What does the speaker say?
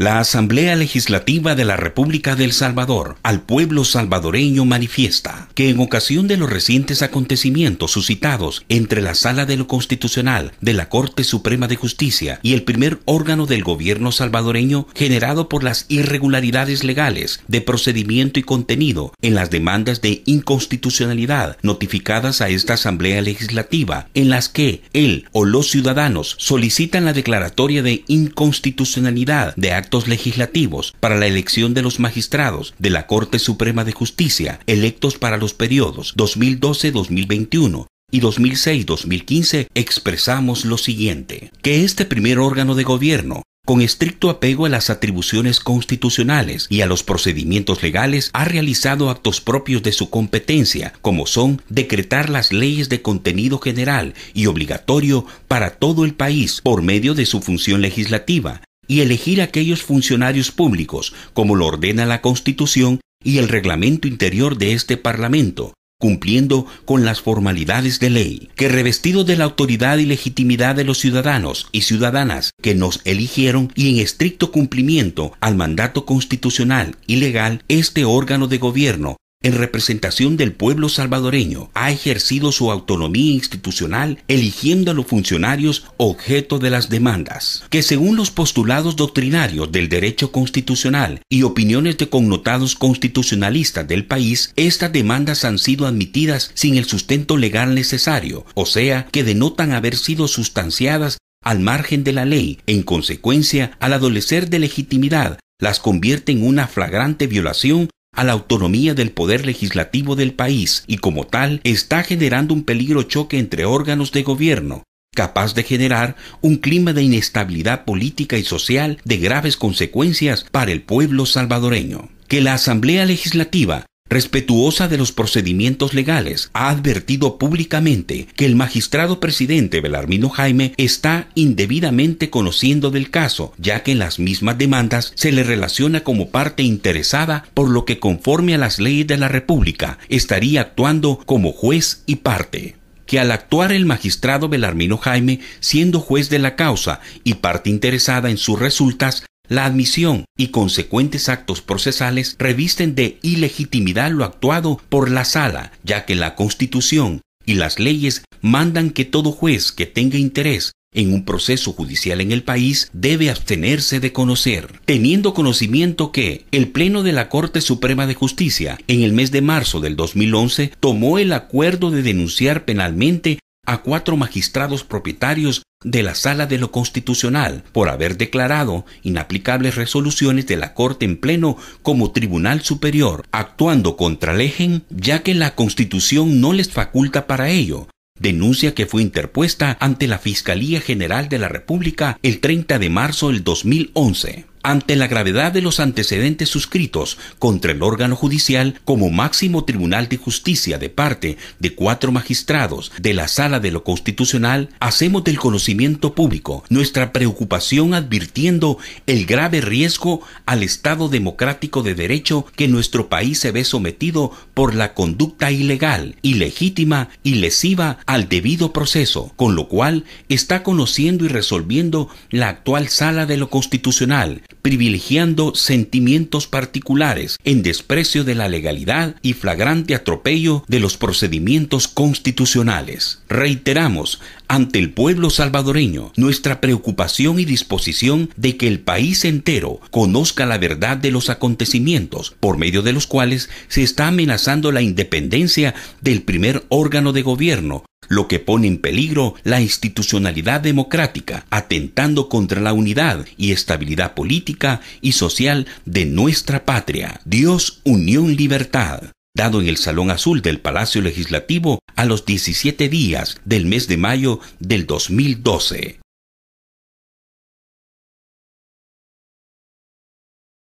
La Asamblea Legislativa de la República del Salvador al pueblo salvadoreño manifiesta que en ocasión de los recientes acontecimientos suscitados entre la Sala de lo Constitucional de la Corte Suprema de Justicia y el primer órgano del gobierno salvadoreño generado por las irregularidades legales de procedimiento y contenido en las demandas de inconstitucionalidad notificadas a esta Asamblea Legislativa en las que él o los ciudadanos solicitan la declaratoria de inconstitucionalidad de actos legislativos, para la elección de los magistrados de la Corte Suprema de Justicia, electos para los periodos 2012-2021 y 2006-2015, expresamos lo siguiente, que este primer órgano de gobierno con estricto apego a las atribuciones constitucionales y a los procedimientos legales, ha realizado actos propios de su competencia, como son decretar las leyes de contenido general y obligatorio para todo el país por medio de su función legislativa, y elegir aquellos funcionarios públicos, como lo ordena la Constitución y el reglamento interior de este Parlamento, cumpliendo con las formalidades de ley, que revestido de la autoridad y legitimidad de los ciudadanos y ciudadanas que nos eligieron y en estricto cumplimiento al mandato constitucional y legal, este órgano de gobierno en representación del pueblo salvadoreño, ha ejercido su autonomía institucional eligiendo a los funcionarios objeto de las demandas, que según los postulados doctrinarios del derecho constitucional y opiniones de connotados constitucionalistas del país, estas demandas han sido admitidas sin el sustento legal necesario, o sea, que denotan haber sido sustanciadas al margen de la ley, en consecuencia, al adolecer de legitimidad, las convierte en una flagrante violación a la autonomía del poder legislativo del país y como tal está generando un peligro choque entre órganos de gobierno, capaz de generar un clima de inestabilidad política y social de graves consecuencias para el pueblo salvadoreño. Que la Asamblea Legislativa respetuosa de los procedimientos legales, ha advertido públicamente que el magistrado presidente Belarmino Jaime está indebidamente conociendo del caso, ya que en las mismas demandas se le relaciona como parte interesada, por lo que conforme a las leyes de la República estaría actuando como juez y parte que al actuar el magistrado Belarmino Jaime, siendo juez de la causa y parte interesada en sus resultas, la admisión y consecuentes actos procesales revisten de ilegitimidad lo actuado por la sala, ya que la Constitución y las leyes mandan que todo juez que tenga interés en un proceso judicial en el país debe abstenerse de conocer, teniendo conocimiento que el Pleno de la Corte Suprema de Justicia en el mes de marzo del 2011 tomó el acuerdo de denunciar penalmente a cuatro magistrados propietarios de la Sala de lo Constitucional por haber declarado inaplicables resoluciones de la Corte en pleno como Tribunal Superior, actuando contra Legen, ya que la Constitución no les faculta para ello. Denuncia que fue interpuesta ante la Fiscalía General de la República el 30 de marzo del 2011 ante la gravedad de los antecedentes suscritos contra el órgano judicial como máximo tribunal de justicia de parte de cuatro magistrados de la sala de lo constitucional, hacemos del conocimiento público nuestra preocupación advirtiendo el grave riesgo al Estado democrático de derecho que nuestro país se ve sometido por la conducta ilegal, ilegítima y lesiva al debido proceso, con lo cual está conociendo y resolviendo la actual sala de lo constitucional privilegiando sentimientos particulares en desprecio de la legalidad y flagrante atropello de los procedimientos constitucionales. Reiteramos ante el pueblo salvadoreño nuestra preocupación y disposición de que el país entero conozca la verdad de los acontecimientos por medio de los cuales se está amenazando la independencia del primer órgano de gobierno lo que pone en peligro la institucionalidad democrática, atentando contra la unidad y estabilidad política y social de nuestra patria. Dios, unión, libertad dado en el Salón Azul del Palacio Legislativo a los 17 días del mes de mayo del 2012.